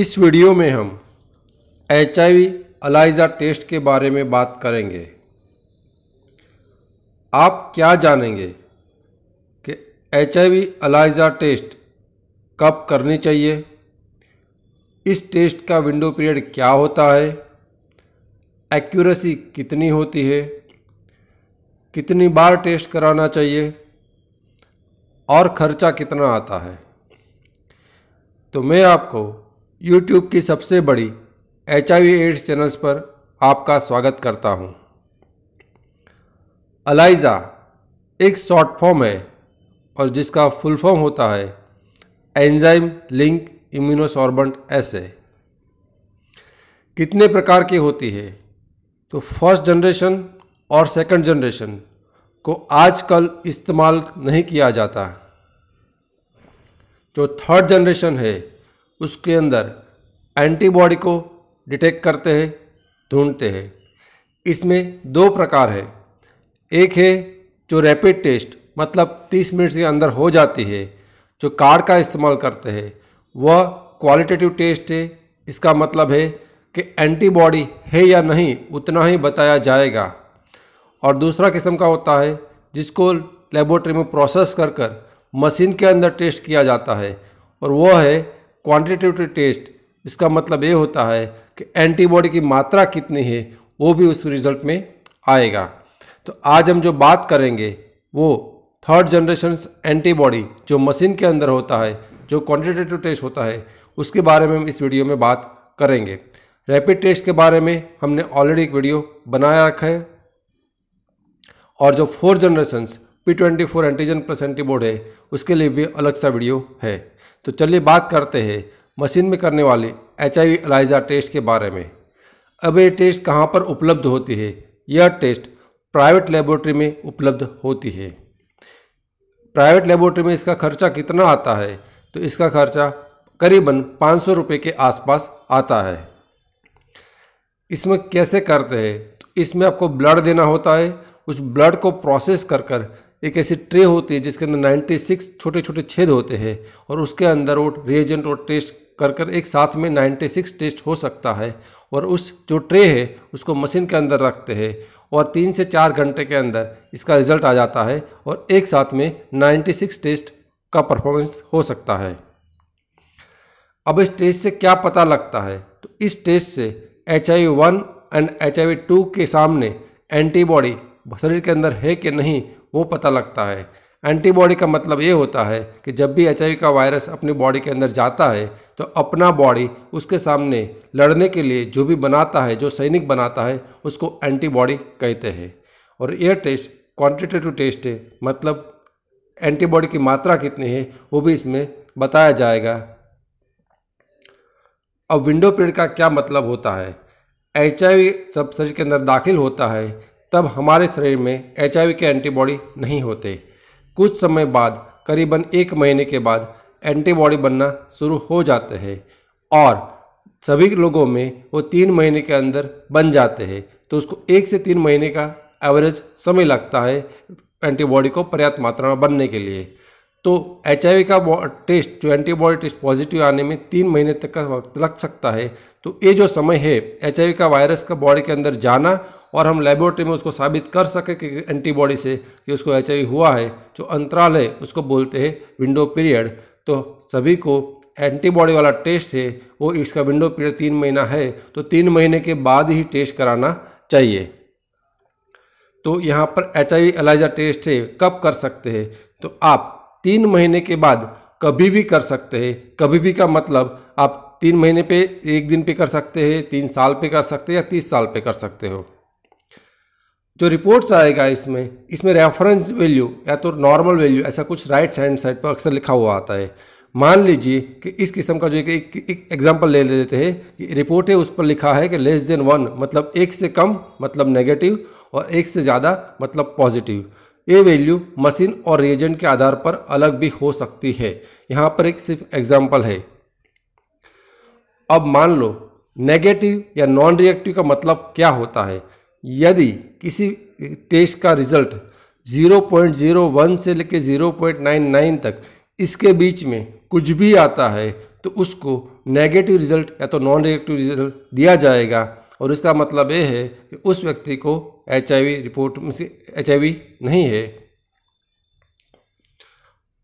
इस वीडियो में हम एच आई अलाइजा टेस्ट के बारे में बात करेंगे आप क्या जानेंगे कि एच आई अलाइजा टेस्ट कब करनी चाहिए इस टेस्ट का विंडो पीरियड क्या होता है एक्यूरेसी कितनी होती है कितनी बार टेस्ट कराना चाहिए और ख़र्चा कितना आता है तो मैं आपको यूट्यूब की सबसे बड़ी एच आई एड्स चैनल्स पर आपका स्वागत करता हूँ अलाइजा एक शॉर्ट फॉर्म है और जिसका फुल फॉर्म होता है एंजाइम लिंक इम्यूनोसॉर्बेंट ऐसे कितने प्रकार की होती है तो फर्स्ट जनरेशन और सेकंड जनरेशन को आजकल इस्तेमाल नहीं किया जाता जो थर्ड जनरेशन है उसके अंदर एंटीबॉडी को डिटेक्ट करते हैं ढूंढते हैं इसमें दो प्रकार है एक है जो रैपिड टेस्ट मतलब 30 मिनट के अंदर हो जाती है जो कार्ड का इस्तेमाल करते हैं वह क्वालिटेटिव टेस्ट है इसका मतलब है कि एंटीबॉडी है या नहीं उतना ही बताया जाएगा और दूसरा किस्म का होता है जिसको लेबोरेटरी में प्रोसेस कर कर मशीन के अंदर टेस्ट किया जाता है और वह है क्वान्टिटेटिव टेस्ट इसका मतलब ये होता है कि एंटीबॉडी की मात्रा कितनी है वो भी उस रिजल्ट में आएगा तो आज हम जो बात करेंगे वो थर्ड जनरेशन एंटीबॉडी जो मशीन के अंदर होता है जो क्वान्टिटेटिव टेस्ट होता है उसके बारे में हम इस वीडियो में बात करेंगे रैपिड टेस्ट के बारे में हमने ऑलरेडी एक वीडियो बनाया रखा है और जो four generation P twenty four antigen plus antibody है उसके लिए भी अलग सा वीडियो है तो चलिए बात करते हैं मशीन में करने वाले एच आई एलाइजा टेस्ट के बारे में अब ये टेस्ट कहाँ पर उपलब्ध होती है यह टेस्ट प्राइवेट लेबोरेटरी में उपलब्ध होती है प्राइवेट लेबोरेटरी में इसका खर्चा कितना आता है तो इसका खर्चा करीबन पाँच सौ रुपये के आसपास आता है इसमें कैसे करते हैं तो इसमें आपको ब्लड देना होता है उस ब्लड को प्रोसेस कर कर एक ऐसी ट्रे होती है जिसके अंदर 96 छोटे छोटे छेद होते हैं और उसके अंदर वो रिएजेंट और टेस्ट कर कर एक साथ में 96 टेस्ट हो सकता है और उस जो ट्रे है उसको मशीन के अंदर रखते हैं और तीन से चार घंटे के अंदर इसका रिजल्ट आ जाता है और एक साथ में 96 टेस्ट का परफॉर्मेंस हो सकता है अब इस टेस्ट से क्या पता लगता है तो इस टेस्ट से H I one and H I two के सामने एंटीबॉडी शरीर के अंदर है कि नहीं वो पता लगता है एंटीबॉडी का मतलब ये होता है कि जब भी एच का वायरस अपनी बॉडी के अंदर जाता है तो अपना बॉडी उसके सामने लड़ने के लिए जो भी बनाता है जो सैनिक बनाता है उसको एंटीबॉडी कहते हैं और यह टेस्ट क्वांटिटेटिव टेस्ट है मतलब एंटीबॉडी की मात्रा कितनी है वो भी इसमें बताया जाएगा अब विंडो पीरियड का क्या मतलब होता है एच आई सब शरीर के अंदर दाखिल होता है तब हमारे शरीर में एच के एंटीबॉडी नहीं होते कुछ समय बाद करीबन एक महीने के बाद एंटीबॉडी बनना शुरू हो जाते हैं और सभी लोगों में वो तीन महीने के अंदर बन जाते हैं तो उसको एक से तीन महीने का एवरेज समय लगता है एंटीबॉडी को पर्याप्त मात्रा में बनने के लिए तो एच का टेस्ट जो एंटीबॉडी टेस्ट पॉजिटिव आने में तीन महीने तक का वक्त लग सकता है तो ये जो समय है एच का वायरस का बॉडी के अंदर जाना और हम लेबोरेटरी में उसको साबित कर सकें कि एंटीबॉडी से कि उसको एच हुआ है जो अंतराल है उसको बोलते हैं विंडो पीरियड तो सभी को एंटीबॉडी वाला टेस्ट है वो इसका विंडो पीरियड तीन महीना है तो तीन महीने के बाद ही टेस्ट कराना चाहिए तो यहाँ पर एच आई एलाइजा टेस्ट है कब कर सकते हैं तो आप तीन महीने के बाद कभी भी कर सकते हैं कभी भी का मतलब आप तीन महीने पे एक दिन पे कर सकते हैं तीन साल पे कर सकते हैं या तीस साल पे कर सकते हो जो रिपोर्ट्स आएगा इसमें इसमें रेफरेंस वैल्यू या तो नॉर्मल वैल्यू ऐसा कुछ राइट हैंड साइड पर अक्सर लिखा हुआ आता है मान लीजिए कि इस किस्म का जो एक एक एग्जांपल ले लेते हैं कि रिपोर्ट है उस पर लिखा है कि लेस देन वन मतलब एक से कम मतलब नेगेटिव और एक से ज़्यादा मतलब पॉजिटिव ये वैल्यू मशीन और रिएजेंट के आधार पर अलग भी हो सकती है यहाँ पर एक सिर्फ एग्जाम्पल है अब मान लो नेगेटिव या नॉन रिएक्टिव का मतलब क्या होता है यदि किसी टेस्ट का रिजल्ट 0.01 से लेकर 0.99 तक इसके बीच में कुछ भी आता है तो उसको नेगेटिव रिजल्ट या तो नॉन नेगेटिव रिजल्ट दिया जाएगा और इसका मतलब ये है कि उस व्यक्ति को एच रिपोर्ट में से एच नहीं है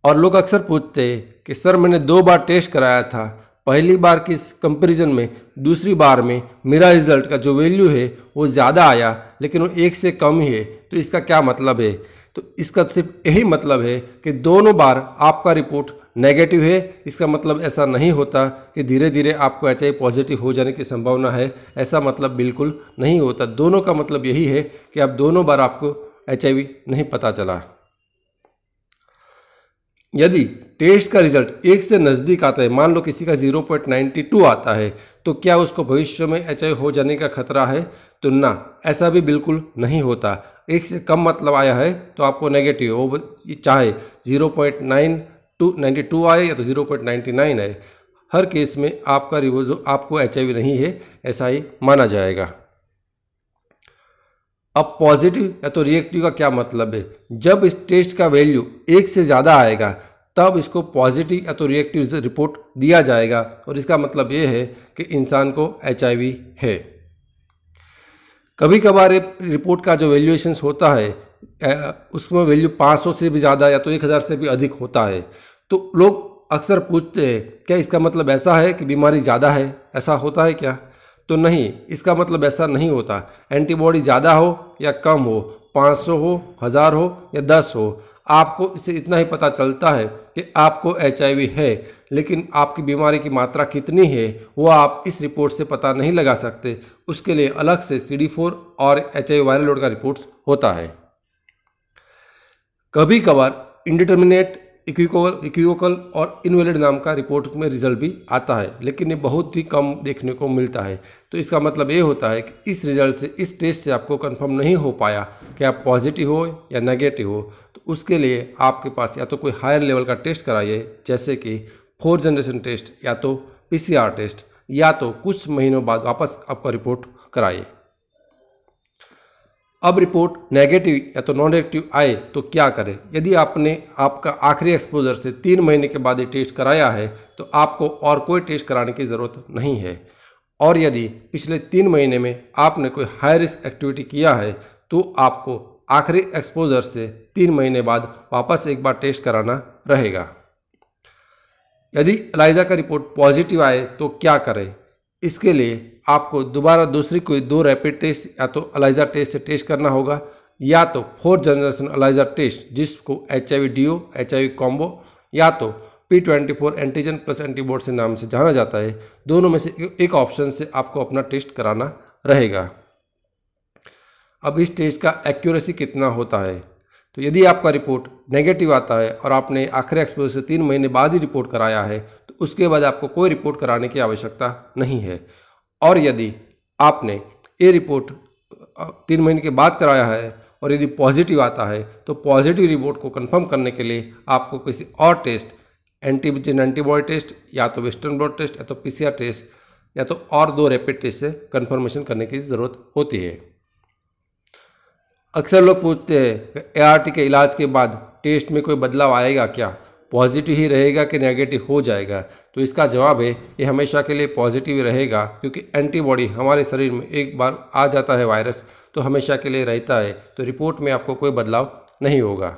और लोग अक्सर पूछते हैं कि सर मैंने दो बार टेस्ट कराया था पहली बार की कंपैरिजन में दूसरी बार में मेरा रिजल्ट का जो वैल्यू है वो ज़्यादा आया लेकिन वो एक से कम ही है तो इसका क्या मतलब है तो इसका सिर्फ यही मतलब है कि दोनों बार आपका रिपोर्ट नेगेटिव है इसका मतलब ऐसा नहीं होता कि धीरे धीरे आपको एच पॉजिटिव हो जाने की संभावना है ऐसा मतलब बिल्कुल नहीं होता दोनों का मतलब यही है कि आप दोनों बार आपको एच नहीं पता चला यदि टेस्ट का रिजल्ट एक से नज़दीक आता है मान लो किसी का 0.92 आता है तो क्या उसको भविष्य में एच हो जाने का खतरा है तो ना ऐसा भी बिल्कुल नहीं होता एक से कम मतलब आया है तो आपको नेगेटिव वो चाहे 0.92 आए या तो 0.99 आए हर केस में आपका रिवोजो आपको एच नहीं है ऐसा ही माना जाएगा अब पॉजिटिव या तो रिएक्टिव का क्या मतलब है जब इस टेस्ट का वैल्यू एक से ज़्यादा आएगा तब इसको पॉजिटिव या तो रिएक्टिव रिपोर्ट दिया जाएगा और इसका मतलब ये है कि इंसान को एच है कभी कभार रिपोर्ट का जो वैल्यूएशन होता है उसमें वैल्यू 500 से भी ज़्यादा या तो 1000 से भी अधिक होता है तो लोग अक्सर पूछते हैं क्या इसका मतलब ऐसा है कि बीमारी ज़्यादा है ऐसा होता है क्या तो नहीं इसका मतलब ऐसा नहीं होता एंटीबॉडी ज़्यादा हो या कम हो 500 हो हज़ार हो या 10 हो आपको इससे इतना ही पता चलता है कि आपको एच है लेकिन आपकी बीमारी की मात्रा कितनी है वो आप इस रिपोर्ट से पता नहीं लगा सकते उसके लिए अलग से सी और एच वायरल लोड का रिपोर्ट्स होता है कभी कभार इंडिटर्मिनेट इक्विकोवल इक्विकोकल और इनवेलिड नाम का रिपोर्ट में रिजल्ट भी आता है लेकिन ये बहुत ही कम देखने को मिलता है तो इसका मतलब ये होता है कि इस रिजल्ट से इस टेस्ट से आपको कंफर्म नहीं हो पाया कि आप पॉजिटिव हो या नेगेटिव हो तो उसके लिए आपके पास या तो कोई हायर लेवल का टेस्ट कराइए जैसे कि फोर्थ जनरेशन टेस्ट या तो पी टेस्ट या तो कुछ महीनों बाद वापस आपका रिपोर्ट कराइए अब रिपोर्ट नेगेटिव या तो नॉन नेगेटिव आए तो क्या करें यदि आपने आपका आखिरी एक्सपोजर से तीन महीने के बाद ये टेस्ट कराया है तो आपको और कोई टेस्ट कराने की ज़रूरत नहीं है और यदि पिछले तीन महीने में आपने कोई हाई रिस्क एक्टिविटी किया है तो आपको आखिरी एक्सपोजर से तीन महीने बाद वापस एक बार टेस्ट कराना रहेगा यदि एलाइजा का रिपोर्ट पॉजिटिव आए तो क्या करें इसके लिए आपको दोबारा दूसरी कोई दो रैपिड टेस्ट या तो अलाइजा टेस्ट से टेस्ट करना होगा या तो फोर्थ जनरेशन अलाइजा टेस्ट जिसको H I V D O H I V combo या तो P twenty four antigen plus antibody से नाम से जाना जाता है दोनों में से एक ऑप्शन से आपको अपना टेस्ट कराना रहेगा अब इस टेस्ट का एक्यूरेसी कितना होता है तो यदि आपका रिपोर्ट नेगेटिव आता है और आपने आखिरी एक्सपोजर से तीन महीने बाद ही रिपोर्ट कराया है उसके बाद आपको कोई रिपोर्ट कराने की आवश्यकता नहीं है और यदि आपने ये रिपोर्ट तीन महीने के बाद कराया है और यदि पॉजिटिव आता है तो पॉजिटिव रिपोर्ट को कंफर्म करने के लिए आपको किसी और टेस्ट एंटीजन एंटीबॉडी टेस्ट या तो वेस्टर्न ब्लड टेस्ट या तो पी टेस्ट या तो और दो रैपिड टेस्ट से कन्फर्मेशन करने की ज़रूरत होती है अक्सर लोग पूछते हैं ए के इलाज के बाद टेस्ट में कोई बदलाव आएगा क्या पॉजिटिव ही रहेगा कि नेगेटिव हो जाएगा तो इसका जवाब है ये हमेशा के लिए पॉजिटिव रहेगा क्योंकि एंटीबॉडी हमारे शरीर में एक बार आ जाता है वायरस तो हमेशा के लिए रहता है तो रिपोर्ट में आपको कोई बदलाव नहीं होगा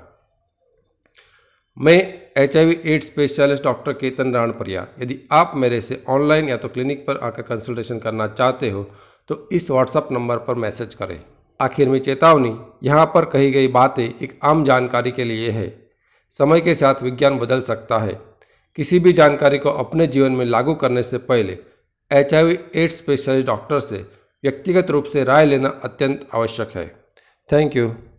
मैं H I AIDS specialist doctor Ketan Ranpriya यदि आप मेरे से ऑनलाइन या तो क्लिनिक पर आकर कंसल्टेशन करना चाहते हो तो इस व्हाट्सअप नंबर पर मैसेज करें आखिर में चेतावनी यहाँ पर कही गई बातें एक आम जानकारी के लिए है समय के साथ विज्ञान बदल सकता है किसी भी जानकारी को अपने जीवन में लागू करने से पहले H I AIDS specialist doctor से व्यक्तिगत रूप से राय लेना अत्यंत आवश्यक है थैंक यू